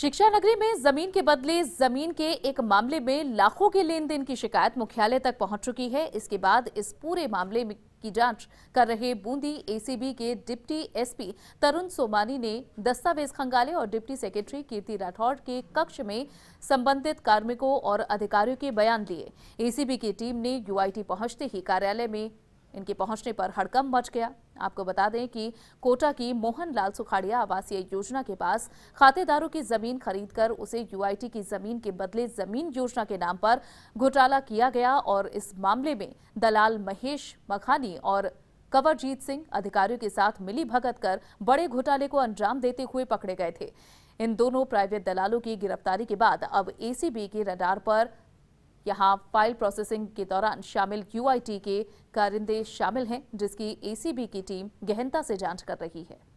शिक्षा नगरी में जमीन के बदले जमीन के एक मामले में लाखों के लेन देन की शिकायत मुख्यालय तक पहुंच चुकी है इसके बाद इस पूरे मामले की जांच कर रहे बूंदी एसीबी के डिप्टी एसपी तरुण सोमानी ने दस्तावेज खंगाले और डिप्टी सेक्रेटरी कीर्ति राठौड़ के कक्ष में संबंधित कार्मिकों और अधिकारियों के बयान लिए एसीबी की टीम ने यूआईटी पहुंचते ही कार्यालय में इनके पहुंचने पर हड़कम मच गया आपको बता दें कि कोटा की मोहनलाल सुखाड़िया आवासीय योजना के पास खातेदारों की जमीन खरीदकर उसे यूआईटी की जमीन के बदले जमीन योजना के नाम पर घोटाला किया गया और इस मामले में दलाल महेश मखानी और कंवरजीत सिंह अधिकारियों के साथ मिली भगत कर बड़े घोटाले को अंजाम देते हुए पकड़े गए थे इन दोनों प्राइवेट दलालों की गिरफ्तारी के बाद अब एसीबी के रडार पर यहां फाइल प्रोसेसिंग के दौरान शामिल यूआईटी के कारिंदे शामिल हैं जिसकी एसीबी की टीम गहनता से जांच कर रही है